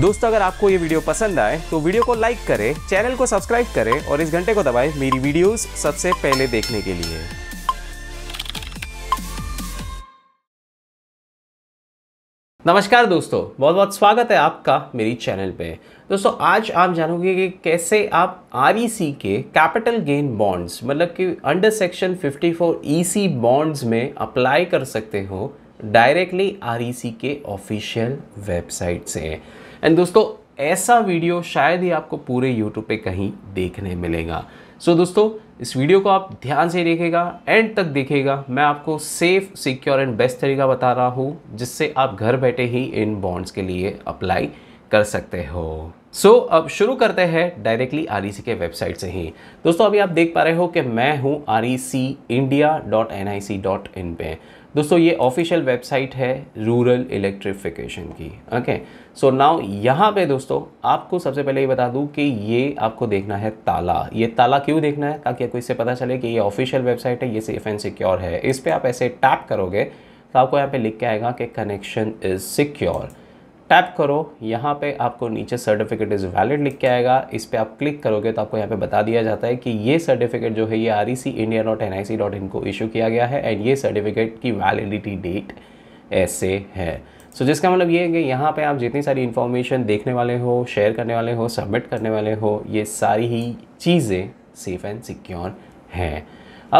दोस्तों अगर आपको ये वीडियो पसंद आए तो वीडियो को लाइक करें चैनल को सब्सक्राइब करें और इस घंटे को दबाएं मेरी वीडियोस सबसे पहले देखने के लिए नमस्कार दोस्तों बहुत बहुत स्वागत है आपका मेरी चैनल पे दोस्तों आज आप जानोगे कि कैसे आप आर e के कैपिटल गेन बॉन्ड्स मतलब कि अंडर सेक्शन 54 ई बॉन्ड्स में अप्लाई कर सकते हो डायरेक्टली आर e के ऑफिशियल वेबसाइट से एंड दोस्तों ऐसा वीडियो शायद ही आपको पूरे यूट्यूब पे कहीं देखने मिलेगा सो so, दोस्तों इस वीडियो को आप ध्यान से देखेगा एंड तक देखेगा मैं आपको सेफ सिक्योर एंड बेस्ट तरीका बता रहा हूँ जिससे आप घर बैठे ही इन बॉन्ड्स के लिए अप्लाई कर सकते हो सो so, अब शुरू करते हैं डायरेक्टली आर e के वेबसाइट से ही दोस्तों अभी आप देख पा रहे हो कि मैं हूँ R India dot N I C dot in पे दोस्तों ये ऑफिशियल वेबसाइट है रूरल इलेक्ट्रिफिकेशन की ओके सो नाउ यहाँ पे दोस्तों आपको सबसे पहले ये बता दूँ कि ये आपको देखना है ताला ये ताला क्यों देखना है ताकि आपको इससे पता चले कि ये ऑफिशियल वेबसाइट है ये सेफ एंड सिक्योर है इस पर आप ऐसे टैप करोगे तो आपको यहाँ पे लिख के आएगा कि कनेक्शन इज़ सिक्योर टैप करो यहाँ पे आपको नीचे सर्टिफिकेट इज़ वैलिड लिख के आएगा इस पर आप क्लिक करोगे तो आपको यहाँ पे बता दिया जाता है कि ये सर्टिफिकेट जो है ये R C India dot N I C dot in को इशू किया गया है एंड ये सर्टिफिकेट की वैलिडिटी डेट ऐसे है सो so, जिसका मतलब ये है कि यहाँ पे आप जितनी सारी इन्फॉर्मेशन देखने वाले हो शेयर करने वाले हो सबमिट करने वाले हो ये सारी ही चीज़ें सेफ़ एंड सिक्योर हैं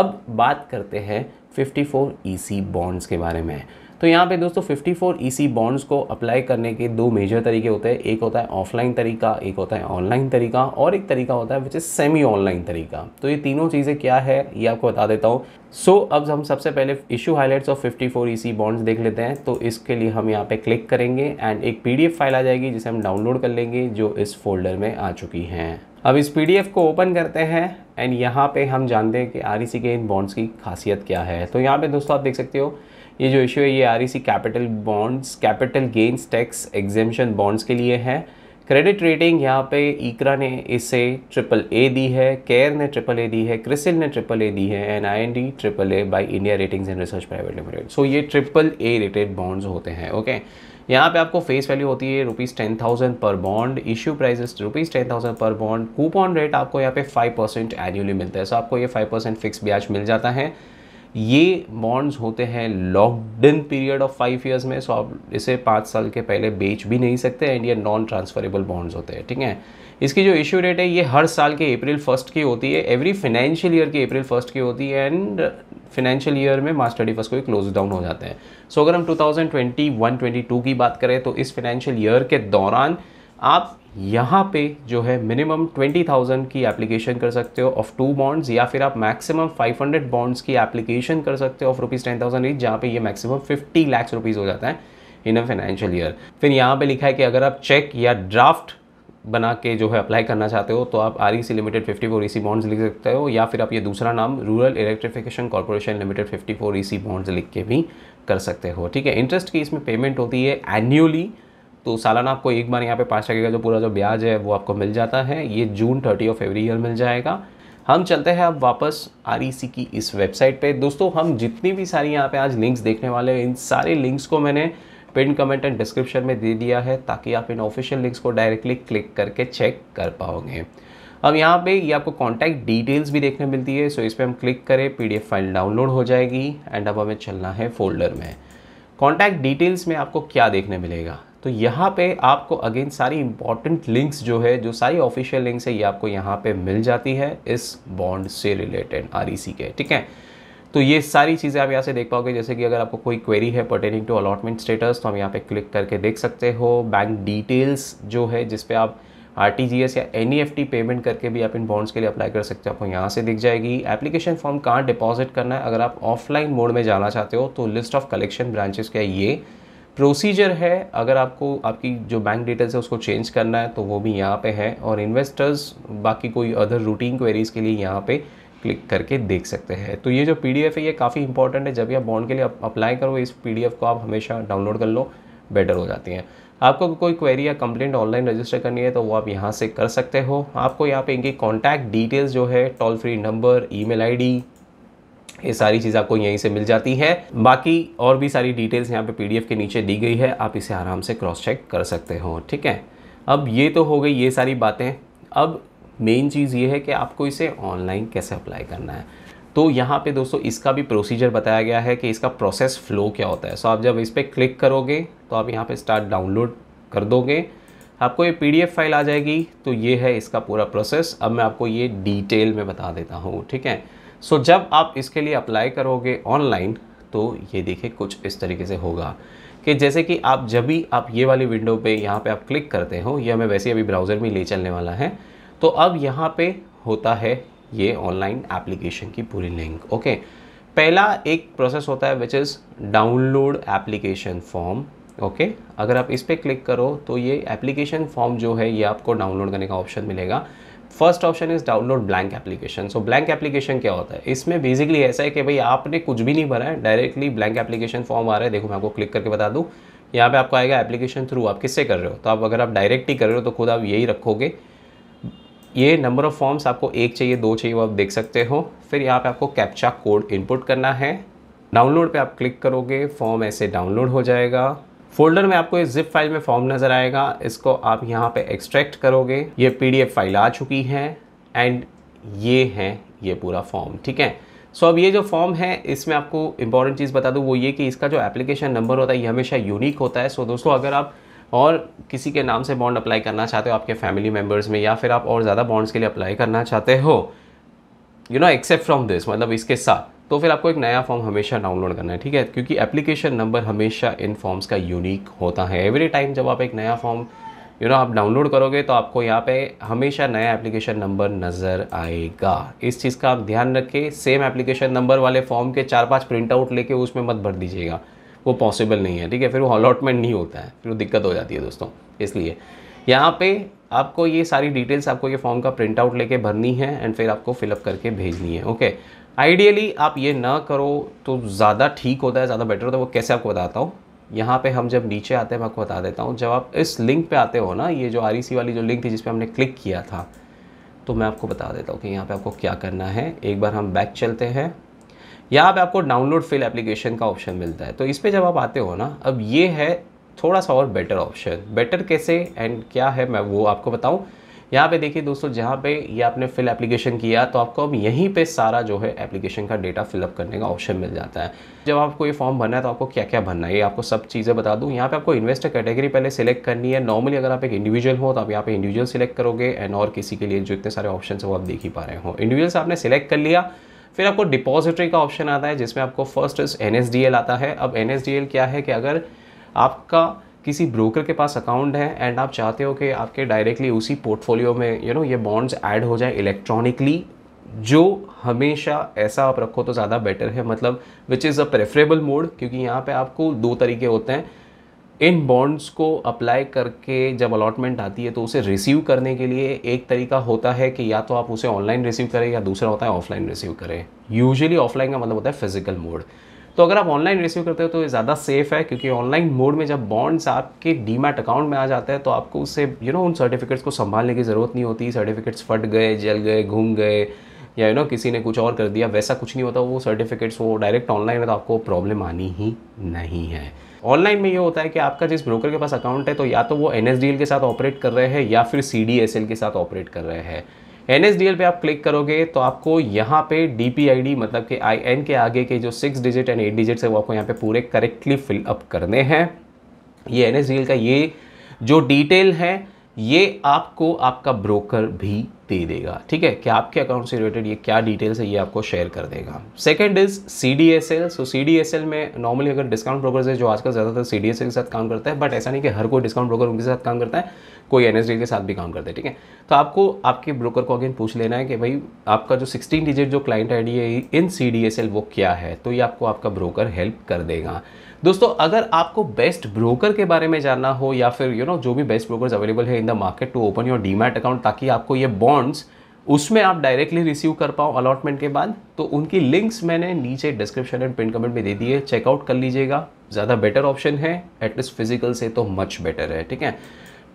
अब बात करते हैं 54 ईसी बॉन्ड्स के बारे में तो यहाँ पे दोस्तों 54 फोर बॉन्ड्स को अप्लाई करने के दो मेजर तरीके होते हैं एक होता है ऑफलाइन तरीका एक होता है ऑनलाइन तरीका और एक तरीका होता है विच इज़ सेमी ऑनलाइन तरीका तो ये तीनों चीज़ें क्या है ये आपको बता देता हूँ सो so, अब हम सबसे पहले issue highlights of 54 four bonds देख लेते हैं तो इसके लिए हम यहाँ पे क्लिक करेंगे एंड एक पी फाइल आ जाएगी जिसे हम डाउनलोड कर लेंगे जो इस फोल्डर में आ चुकी हैं अब इस पी को ओपन करते हैं एंड यहाँ पे हम जानते हैं कि आर e के इन बॉन्ड्स की खासियत क्या है तो यहाँ पे दोस्तों आप देख सकते हो ये जो इशू है ये R capital bonds capital gains tax exemption bonds के लिए है क्रेडिट रेटिंग यहाँ पे इकरा e ने इसे ट्रिपल ए दी है केयर ने ट्रिपल ए दी है क्रिसिल ने ट्रिपल ए दी है N I N D triple A by India ratings and research private limited so ये ट्रिपल ए रेटेड बॉन्ड्स होते हैं ओके okay? यहाँ पे आपको फेस वैल्यू होती है rupees ten thousand per bond issue prices rupees ten thousand per bond coupon rate आपको यहाँ पे फाइव परसेंट एनुअली मिलता है सो so आपको ये फाइव परसेंट फिक्स ब्याज मिल जाता है ये बॉन्ड्स होते हैं locked in period of five years में सो आप इसे पाँच साल के पहले बेच भी नहीं सकते एंड ये नॉन ट्रांसफरेबल बॉन्ड्स होते हैं ठीक है इसकी जो इश्यू रेट है ये हर साल के अप्रैल फर्स्ट की होती है एवरी फाइनेंशियल ईयर की अप्रैल फर्स्ट की होती है एंड फाइनेंशियल ईयर में मार्च थर्टी फर्स्ट को क्लोज डाउन हो जाते हैं सो so, अगर हम 2021-22 की बात करें तो इस फाइनेंशियल ईयर के दौरान आप यहाँ पे जो है मिनिमम 20,000 की एप्लीकेशन कर सकते हो ऑफ टू बॉन्ड्स या फिर आप मैक्सिमम 500 बॉन्ड्स की एप्लीकेशन कर सकते हो of rupees ten thousand reach जहाँ पे ये मैक्सिमम 50 लाख रुपीज़ हो जाता है इन अ फाइनेंशियल ईयर फिर यहाँ पे लिखा है कि अगर आप चेक या ड्राफ्ट बना के जो है अप्लाई करना चाहते हो तो आप R E C limited fifty four E C bonds लिख सकते हो या फिर आप ये दूसरा नाम rural electrification corporation limited fifty four E C bonds लिख के भी कर सकते हो ठीक है इंटरेस्ट की इसमें पेमेंट होती है एनुअली तो सालाना आपको एक बार यहाँ पे पाँच टके का जो पूरा जो ब्याज है वो आपको मिल जाता है ये June thirty of every year मिल जाएगा हम चलते हैं अब वापस आर की इस वेबसाइट पे दोस्तों हम जितनी भी सारी यहाँ पे आज लिंक्स देखने वाले हैं इन सारे लिंक्स को मैंने पिन कमेंट एंड डिस्क्रिप्शन में दे दिया है ताकि आप इन ऑफिशियल लिंक्स को डायरेक्टली क्लिक करके चेक कर पाओगे अब यहाँ पे ये आपको कॉन्टैक्ट डिटेल्स भी देखने मिलती है सो इस पर हम क्लिक करें पीडीएफ फाइल डाउनलोड हो जाएगी एंड अब हमें चलना है फोल्डर में कॉन्टैक्ट डिटेल्स में आपको क्या देखने मिलेगा तो यहाँ पे आपको अगेन सारी इंपॉर्टेंट लिंक्स जो है जो सारी ऑफिशियल लिंक्स है ये आपको यहाँ पे मिल जाती है इस बॉन्ड से रिलेटेड आर e के ठीक है तो ये सारी चीज़ें आप यहाँ से देख पाओगे जैसे कि अगर आपको कोई क्वेरी है पर्टेनिंग टू अलॉटमेंट स्टेटस तो हम यहाँ पे क्लिक करके देख सकते हो बैंक डिटेल्स जो है जिसपे आप आर या एन पेमेंट e करके भी आप इन बॉन्ड्स के लिए अप्लाई कर सकते हो आपको यहाँ से दिख जाएगी एप्लीकेशन फॉर्म कहाँ डिपॉजिट करना है अगर आप ऑफलाइन मोड में जाना चाहते हो तो लिस्ट ऑफ कलेक्शन ब्रांचेस का ये प्रोसीजर है अगर आपको आपकी जो बैंक डिटेल्स है उसको चेंज करना है तो वो भी यहाँ पे है और इन्वेस्टर्स बाकी कोई अदर रूटीन क्वेरीज़ के लिए यहाँ पे क्लिक करके देख सकते हैं तो ये जो पी है ये काफ़ी इंपॉर्टेंट है जब भी आप बॉन्ड के लिए अप्लाई करो इस पी को आप हमेशा डाउनलोड कर लो बेटर हो जाती हैं आपको कोई क्वेरी या कंप्लेंट ऑनलाइन रजिस्टर करनी है तो वो आप यहाँ से कर सकते हो आपको यहाँ पे इनकी कॉन्टैक्ट डिटेल्स जो है toll free number email ID ये सारी चीज़ आपको यहीं से मिल जाती है बाकी और भी सारी डिटेल्स यहाँ पे पीडीएफ के नीचे दी गई है आप इसे आराम से क्रॉस चेक कर सकते हो ठीक है अब ये तो हो गई ये सारी बातें अब मेन चीज़ ये है कि आपको इसे ऑनलाइन कैसे अप्लाई करना है तो यहाँ पे दोस्तों इसका भी प्रोसीजर बताया गया है कि इसका प्रोसेस फ़्लो क्या होता है सो आप जब इस पर क्लिक करोगे तो आप यहाँ पे स्टार्ट डाउनलोड कर दोगे आपको ये पी फाइल आ जाएगी तो ये है इसका पूरा प्रोसेस अब मैं आपको ये डिटेल में बता देता हूँ ठीक है सो so, जब आप इसके लिए अप्लाई करोगे ऑनलाइन तो ये देखिए कुछ इस तरीके से होगा कि जैसे कि आप जब भी आप ये वाली विंडो पे यहाँ पे आप क्लिक करते हो यह मैं वैसे अभी ब्राउज़र में ले चलने वाला है तो अब यहाँ पे होता है ये ऑनलाइन एप्लीकेशन की पूरी लिंक ओके पहला एक प्रोसेस होता है which is download application form okay अगर आप इस पर क्लिक करो तो ये एप्लीकेशन फॉर्म जो है ये आपको डाउनलोड करने का ऑप्शन मिलेगा first option is download blank application so blank application क्या होता है इसमें बेसिकली ऐसा है कि भाई आपने कुछ भी नहीं भरा है डायरेक्टली ब्लैंक एप्लीकेशन फॉर्म आ रहा है देखो मैं आपको क्लिक करके बता दूँ यहाँ पे आपको आएगा एप्लीकेशन थ्रू आप किससे कर रहे हो तो आप अगर आप डायरेक्ट ही कर रहे हो तो खुद आप यही रखोगे ये नंबर ऑफ़ फॉर्म्स आपको एक चाहिए दो चाहिए वो आप देख सकते हो फिर यहाँ पे आपको कैप्चा कोड इनपुट करना है डाउनलोड पे आप क्लिक करोगे फॉर्म ऐसे डाउनलोड हो जाएगा फोल्डर में आपको इस जिप फाइल में फॉर्म नज़र आएगा इसको आप यहाँ पे एक्सट्रैक्ट करोगे ये पीडीएफ फाइल आ चुकी है एंड ये है ये पूरा फॉर्म ठीक है सो so, अब ये जो फॉर्म है इसमें आपको इंपॉर्टेंट चीज़ बता दूँ वो ये कि इसका जो एप्लीकेशन नंबर होता है ये हमेशा यूनिक होता है सो so, दोस्तों अगर आप और किसी के नाम से बॉन्ड अप्लाई करना चाहते हो आपके फैमिली मेम्बर्स में या फिर आप और ज़्यादा बॉन्ड्स के लिए अप्लाई करना चाहते हो you know except from this मतलब इसके साथ तो फिर आपको एक नया फॉर्म हमेशा डाउनलोड करना है ठीक है क्योंकि एप्लीकेशन नंबर हमेशा इन फॉर्म्स का यूनिक होता है एवरी टाइम जब आप एक नया फॉर्म यू नो आप डाउनलोड करोगे तो आपको यहाँ पे हमेशा नया एप्लीकेशन नंबर नज़र आएगा इस चीज़ का आप ध्यान रखें सेम एप्लीकेशन नंबर वाले फॉर्म के चार पांच प्रिंट आउट लेके उसमें मत भर दीजिएगा वो पॉसिबल नहीं है ठीक है फिर वो अलॉटमेंट नहीं होता है फिर वो दिक्कत हो जाती है दोस्तों इसलिए यहाँ पे आपको ये सारी डिटेल्स आपको ये फॉर्म का प्रिंट आउट लेके भरनी है एंड फिर आपको फिलअप करके भेजनी है ओके आइडियली आप ये ना करो तो ज़्यादा ठीक होता है ज़्यादा बेटर होता है वो कैसे आपको बताता हूँ यहाँ पे हम जब नीचे आते हैं मैं आपको बता देता हूँ जब आप इस लिंक पे आते हो ना ये जो आर e वाली जो लिंक थी जिस पर हमने क्लिक किया था तो मैं आपको बता देता हूँ कि यहाँ पर आपको क्या करना है एक बार हम बैक चलते हैं यहाँ पर आपको डाउनलोड फिल एप्लीकेशन का ऑप्शन मिलता है तो इस पर जब आप आते हो ना अब ये है थोड़ा सा और बेटर ऑप्शन बेटर कैसे एंड क्या है मैं वो आपको बताऊँ यहाँ पे देखिए दोस्तों जहाँ पे ये आपने फिल एप्लीकेशन किया तो आपको अब यहीं पे सारा जो है एप्लीकेशन का डेटा फिलअप करने का ऑप्शन मिल जाता है जब आपको ये फॉर्म भरना है तो आपको क्या क्या भरना है ये आपको सब चीज़ें बता दूँ यहाँ पे आपको इन्वेस्टर कैटेगरी पहले सिलेक्ट करनी है नॉर्मली अगर आप एक इंडिविजुअल हो तो आप यहाँ पे इंडिविजुअल सिलेक्ट करोगे एंड और किसी के लिए जो इतने सारे ऑप्शन है वो आप देख ही पा रहे हो इंडिविजुअल आपने सिलेक्ट कर लिया फिर आपको डिपॉजिटरी का ऑप्शन आता है जिसमें आपको फर्स्ट एन आता है अब एन क्या है कि अगर आपका किसी ब्रोकर के पास अकाउंट है एंड आप चाहते हो कि आपके डायरेक्टली उसी पोर्टफोलियो में यू you नो know, ये बॉन्ड्स ऐड हो जाए इलेक्ट्रॉनिकली जो हमेशा ऐसा आप रखो तो ज़्यादा बेटर है मतलब which is a preferable mode क्योंकि यहाँ पे आपको दो तरीके होते हैं इन बॉन्ड्स को अप्लाई करके जब अलॉटमेंट आती है तो उसे रिसीव करने के लिए एक तरीका होता है कि या तो आप उसे ऑनलाइन रिसीव करें या दूसरा होता है ऑफलाइन रिसीव करें यूजुअली ऑफलाइन का मतलब होता है फिजिकल मोड तो अगर आप ऑनलाइन रिसीव करते हो तो ये ज़्यादा सेफ है क्योंकि ऑनलाइन मोड में जब बॉन्ड्स आपके डीमैट अकाउंट में आ जाता है तो आपको उससे यू you नो know, उन सर्टिफिकेट्स को संभालने की ज़रूरत नहीं होती सर्टिफिकेट्स फट गए जल गए घूम गए या यू नो किसी ने कुछ और कर दिया वैसा कुछ नहीं होता वो सर्टिफिकेट्स वो डायरेक्ट ऑनलाइन है तो आपको प्रॉब्लम आनी ही नहीं है ऑनलाइन में ये होता है कि आपका जिस ब्रोकर के पास अकाउंट है तो या तो वो एन के साथ ऑपरेट कर रहे हैं या फिर सी के साथ ऑपरेट कर रहे हैं एन पे आप क्लिक करोगे तो आपको यहाँ पे डी मतलब कि आई के आगे के जो six digit and eight digits है वो आपको यहाँ पे पूरे करेक्टली फिलअप करने हैं ये एन का ये जो डिटेल है ये आपको आपका ब्रोकर भी दे देगा ठीक है कि आपके अकाउंट से रिलेटेड ये क्या डिटेल्स है ये आपको शेयर कर देगा second is C D S L so C D S L में नॉर्मली अगर डिस्काउंट ब्रोकर है जो आजकल ज़्यादातर सी डी एस एल के साथ काम करता है बट ऐसा नहीं कि हर कोई डिस्काउंट ब्रोकर उनके साथ काम करता है कोई एन के साथ भी काम करता है ठीक है तो आपको आपके ब्रोकर को अगेन पूछ लेना है कि भाई आपका जो सिक्सटीन डिजिट जो क्लाइंट आई है in C D S L वो क्या है तो ये आपको आपका ब्रोकर हेल्प कर देगा दोस्तों अगर आपको बेस्ट ब्रोकर के बारे में जानना हो या फिर यू you नो know, जो भी बेस्ट ब्रोकर अवेलेबल है in the market to open your demat account ताकि आपको ये बॉन्ड्स उसमें आप डायरेक्टली रिसीव कर पाओ अलॉटमेंट के बाद तो उनकी लिंक्स मैंने नीचे डिस्क्रिप्शन एंड पिन कमेंट में दे दिए चेकआउट कर लीजिएगा ज़्यादा बेटर ऑप्शन है एटलीस्ट फिजिकल से तो मच बेटर है ठीक है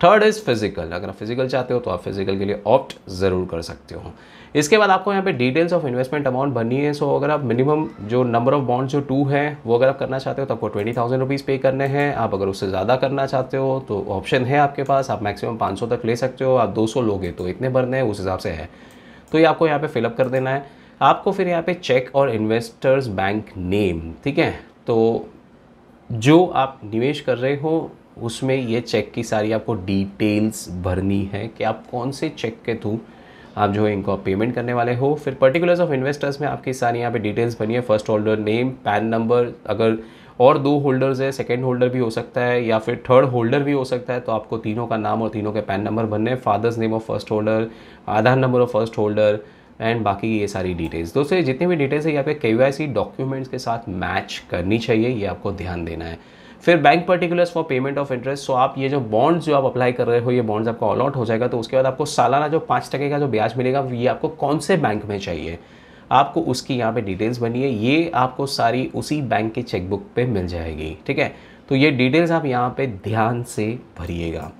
थर्ड इज़ फिजिकल अगर आप फिजिकल चाहते हो तो आप फिजिकल के लिए ऑप्ट ज़रूर कर सकते हो इसके बाद आपको यहाँ पे डिटेल्स ऑफ इन्वेस्टमेंट अमाउंट भरनी है सो अगर आप मिनिमम जो नंबर ऑफ बॉन्ड जो टू है वो अगर आप करना चाहते हो तो आपको ट्वेंटी थाउजेंड रुपीज़ पे करने हैं आप अगर उससे ज़्यादा करना चाहते हो तो ऑप्शन है आपके पास आप मैक्सिमम पाँच तक ले सकते हो आप दो लोगे तो इतने भरने हैं उस हिसाब से है तो ये आपको यहाँ पर फिलअप कर देना है आपको फिर यहाँ पे चेक और इन्वेस्टर्स बैंक नेम ठीक है तो जो आप निवेश कर रहे हो उसमें ये चेक की सारी आपको डिटेल्स भरनी है कि आप कौन से चेक के थ्रू आप जो है इनको आप पेमेंट करने वाले हो फिर पर्टिकुलर्स ऑफ इन्वेस्टर्स में आपकी सारी यहाँ पे डिटेल्स बनी है first holder name PAN number अगर और दो होल्डर्स है सेकेंड होल्डर भी हो सकता है या फिर थर्ड होल्डर भी हो सकता है तो आपको तीनों का नाम और तीनों के पैन नंबर बनने हैं father's name of first holder Aadhaar number of first holder and बाकी ये सारी डिटेल्स दोस्तों जितनी भी डिटेल्स है यहाँ पे के डॉक्यूमेंट्स के साथ मैच करनी चाहिए ये आपको ध्यान देना है फिर bank particulars for payment of interest so आप ये जो बॉन्ड्स जो आप अप्लाई कर रहे हो ये बॉन्ड्स आपका अलॉट हो जाएगा तो उसके बाद आपको सालाना जो पाँच टके का जो ब्याज मिलेगा ये आपको कौन से बैंक में चाहिए आपको उसकी यहाँ पे डिटेल्स बनी है ये आपको सारी उसी बैंक के चेकबुक पे मिल जाएगी ठीक है तो ये डिटेल्स आप यहाँ पे ध्यान से भरिएगा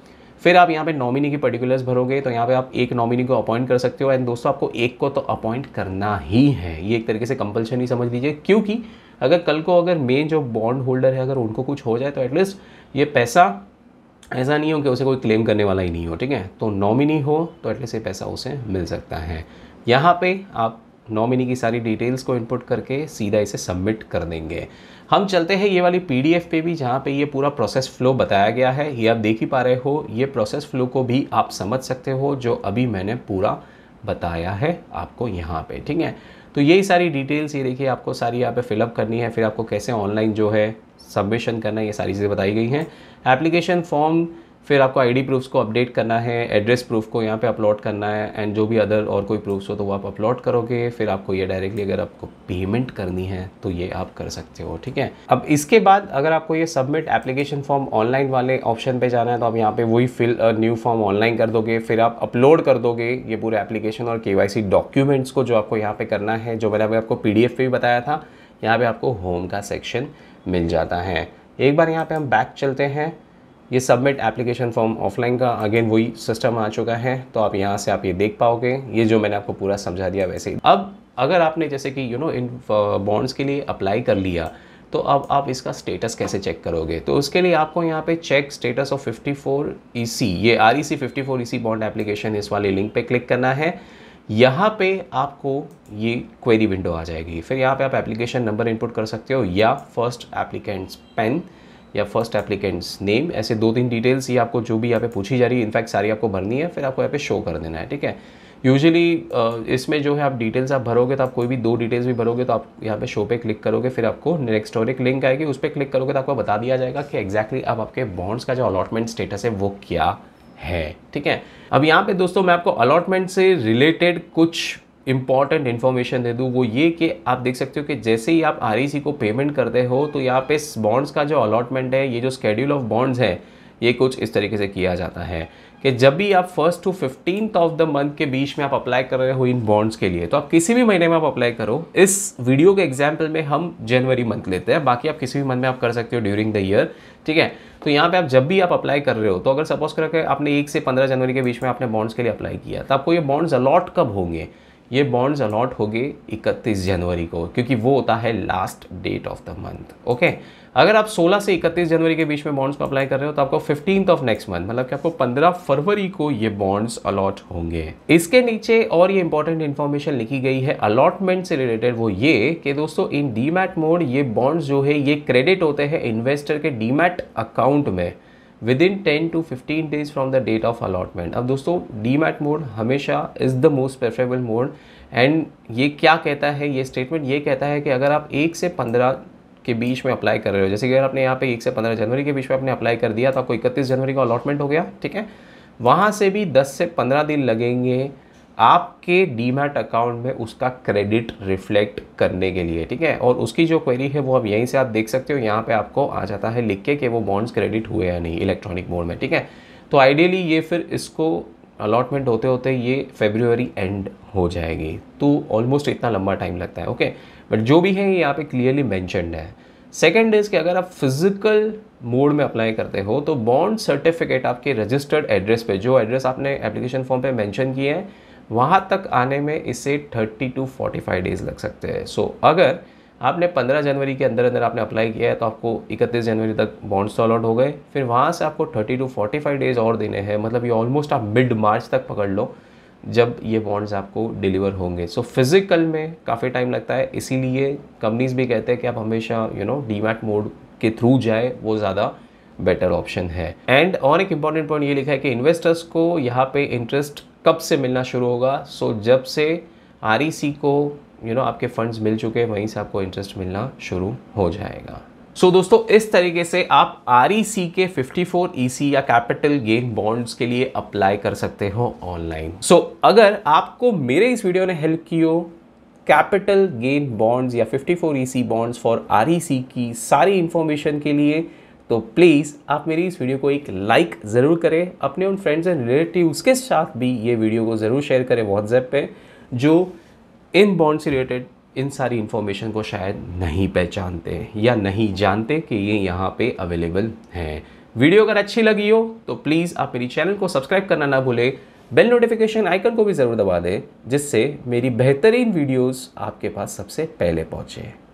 फिर आप यहाँ पे नॉमिनी की पर्टिकुलर्स भरोगे तो यहाँ पे आप एक नॉमिनी को अपॉइंट कर सकते हो एंड दोस्तों आपको एक को तो अपॉइंट करना ही है ये एक तरीके से कंपल्शन ही समझ लीजिए क्योंकि अगर कल को अगर मेन जो बॉन्ड होल्डर है अगर उनको कुछ हो जाए तो एटलीस्ट ये पैसा ऐसा नहीं हो कि उसे कोई क्लेम करने वाला ही नहीं हो ठीक है तो नॉमिनी हो तो एटलीस्ट ये पैसा उसे मिल सकता है यहाँ पे आप नॉमिनी की सारी डिटेल्स को इनपुट करके सीधा इसे सबमिट कर देंगे हम चलते हैं ये वाली पी पे भी जहाँ पे ये पूरा प्रोसेस फ्लो बताया गया है ये आप देख ही पा रहे हो ये प्रोसेस फ्लो को भी आप समझ सकते हो जो अभी मैंने पूरा बताया है आपको यहाँ पे ठीक है तो यही सारी डिटेल्स ये देखिए आपको सारी यहाँ पे फिलअप करनी है फिर आपको कैसे ऑनलाइन जो है सबमिशन करना है ये सारी चीज़ें बताई गई हैं एप्लीकेशन फॉर्म फिर आपको आईडी प्रूफ्स को अपडेट करना है एड्रेस प्रूफ को यहाँ पे अपलोड करना है एंड जो भी अदर और कोई प्रूफ्स हो तो वो आप अपलोड करोगे फिर आपको ये डायरेक्टली अगर आपको पेमेंट करनी है तो ये आप कर सकते हो ठीक है अब इसके बाद अगर आपको ये सबमिट एप्लीकेशन फॉर्म ऑनलाइन वाले ऑप्शन पर जाना है तो आप यहाँ पर वही फिल न्यू फॉर्म ऑनलाइन कर दोगे फिर आप अपलोड कर दोगे ये पूरे एप्लीकेशन और के डॉक्यूमेंट्स को जो आपको यहाँ पर करना है जो मैंने अभी आपको पी डी भी बताया था यहाँ पर आपको होम का सेक्शन मिल जाता है एक बार यहाँ पे हम बैक चलते हैं ये सबमिट एप्लीकेशन फॉर्म ऑफलाइन का अगेन वही सिस्टम आ चुका है तो आप यहाँ से आप ये देख पाओगे ये जो मैंने आपको पूरा समझा दिया वैसे ही अब अगर आपने जैसे कि यू नो इन बॉन्ड्स के लिए अप्लाई कर लिया तो अब आप इसका स्टेटस कैसे चेक करोगे तो उसके लिए आपको यहाँ पे चेक स्टेटस ऑफ 54 ईसी ये R E C fifty four E C bond application इस वाले लिंक पे क्लिक करना है यहाँ पे आपको ये क्वेरी विंडो आ जाएगी फिर यहाँ पे आप एप्लीकेशन नंबर इनपुट कर सकते हो या फर्स्ट एप्लीकेंट्स पेन या फर्स्ट एप्लीकेंट्स नेम ऐसे दो तीन डिटेल्स ये आपको जो भी यहाँ पे पूछी जा रही है इनफैक्ट सारी आपको भरनी है फिर आपको यहाँ पे शो कर देना है ठीक है यूजुअली uh, इसमें जो है आप डिटेल्स आप भरोगे तो आप कोई भी दो डिटेल्स भी भरोगे तो आप यहाँ पे शो पे क्लिक करोगे फिर आपको नेक्स्ट और एक लिंक आएगी उस पर क्लिक करोगे तो आपको बता दिया जाएगा कि एक्जैक्टली exactly आप आपके बॉन्ड्स का जो अलॉटमेंट स्टेटस है वो क्या है ठीक है अब यहाँ पे दोस्तों मैं आपको अलॉटमेंट से रिलेटेड कुछ इंपॉर्टेंट इन्फॉर्मेशन दे दूँ वो ये कि आप देख सकते हो कि जैसे ही आप आर e को पेमेंट करते हो तो यहाँ पे बॉन्ड्स का जो अलॉटमेंट है ये जो स्केड्यूल ऑफ बॉन्ड्स है ये कुछ इस तरीके से किया जाता है कि जब भी आप first to fifteen of the month के बीच में आप अप्लाई कर रहे हो इन बॉन्ड्स के लिए तो आप किसी भी महीने में आप अप्लाई करो इस वीडियो के एग्जाम्पल में हम जनवरी मंथ लेते हैं बाकी आप किसी भी मंथ में आप कर सकते हो ड्यूरिंग द ईयर ठीक है तो यहाँ पे आप जब भी आप अप्लाई कर रहे हो तो अगर सपोज करके आपने एक से पंद्रह जनवरी के बीच में आपने बॉन्ड्स के लिए अप्लाई किया तो आपको ये बॉन्ड्स अलॉट कब होंगे ये बॉन्ड्स अलॉट होंगे 31 जनवरी को क्योंकि वो होता है last date of the month okay अगर आप 16 से 31 जनवरी के बीच में बॉन्ड्स को अप्लाई कर रहे हो तो आपको फिफ्टीन ऑफ नेक्स्ट मंथ मतलब कि आपको 15 फरवरी को ये बॉन्ड्स अलॉट होंगे इसके नीचे और ये इंपॉर्टेंट इन्फॉर्मेशन लिखी गई है अलॉटमेंट से रिलेटेड वो ये कि दोस्तों इन डीमैट मोड ये बॉन्ड्स जो है ये क्रेडिट होते हैं इन्वेस्टर के डीमैट अकाउंट में within ten to fifteen days from the date of allotment अब दोस्तों डी मैट मोड हमेशा is the most preferable mode and ये क्या कहता है ये स्टेटमेंट ये कहता है कि अगर आप एक से पंद्रह के बीच में अप्लाई कर रहे हो जैसे कि अगर आपने यहाँ पे एक से पंद्रह जनवरी के बीच में आपने अप्लाई कर दिया तो आपको इकतीस जनवरी का अलॉटमेंट हो गया ठीक है वहाँ से भी दस से पंद्रह दिन लगेंगे आपके डीमैट अकाउंट में उसका क्रेडिट रिफ्लेक्ट करने के लिए ठीक है और उसकी जो क्वेरी है वो अब यहीं से आप देख सकते हो यहाँ पे आपको आ जाता है लिख के कि वो बॉन्ड्स क्रेडिट हुए या नहीं इलेक्ट्रॉनिक मोड में ठीक है तो आइडियली ये फिर इसको अलॉटमेंट होते होते ये फेब्रुवरी एंड हो जाएगी तो ऑलमोस्ट इतना लंबा टाइम लगता है ओके बट जो भी है ये यहाँ पे क्लियरली मैंशनड है सेकेंड इज़ कि अगर आप फिजिकल मोड में अप्लाई करते हो तो बॉन्ड सर्टिफिकेट आपके रजिस्टर्ड एड्रेस पे जो एड्रेस आपने एप्लीकेशन फॉर्म पे मेंशन किया है वहाँ तक आने में इसे 30 टू 45 डेज़ लग सकते हैं सो so, अगर आपने 15 जनवरी के अंदर अंदर आपने अप्लाई किया है तो आपको 31 जनवरी तक बॉन्ड्स तो अलॉट हो गए फिर वहाँ से आपको 30 टू 45 डेज़ और देने हैं मतलब ये ऑलमोस्ट आप मिड मार्च तक पकड़ लो जब ये बॉन्ड्स आपको डिलीवर होंगे सो so, फिज़िकल में काफ़ी टाइम लगता है इसीलिए कंपनीज भी कहते हैं कि आप हमेशा यू नो डी मोड के थ्रू जाए वो ज़्यादा बेटर ऑप्शन है एंड और एक इम्पॉर्टेंट पॉइंट ये लिखा है कि इन्वेस्टर्स को यहाँ पे इंटरेस्ट कब से मिलना शुरू होगा सो so, जब से आर e को यू you नो know, आपके फंड्स मिल चुके हैं वहीं से आपको इंटरेस्ट मिलना शुरू हो जाएगा सो so, दोस्तों इस तरीके से आप आर e के 54 फोर e या कैपिटल गेन बॉन्ड्स के लिए अप्लाई कर सकते हो ऑनलाइन सो so, अगर आपको मेरे इस वीडियो ने हेल्प की हो कैपिटल गेन बॉन्ड्स या 54 फोर बॉन्ड्स फॉर आर की सारी इंफॉर्मेशन के लिए तो प्लीज़ आप मेरी इस वीडियो को एक लाइक ज़रूर करें अपने उन फ्रेंड्स एंड रिलेटिव्स के साथ भी ये वीडियो को ज़रूर शेयर करें व्हाट्सएप पे जो इन बॉन्ड से रिलेटेड इन सारी इन्फॉर्मेशन को शायद नहीं पहचानते या नहीं जानते कि ये यहाँ पे अवेलेबल है वीडियो अगर अच्छी लगी हो तो प्लीज़ आप मेरी चैनल को सब्सक्राइब करना ना भूलें बेल नोटिफिकेशन आइकन को भी ज़रूर दबा दें जिससे मेरी बेहतरीन वीडियोस आपके पास सबसे पहले पहुँचे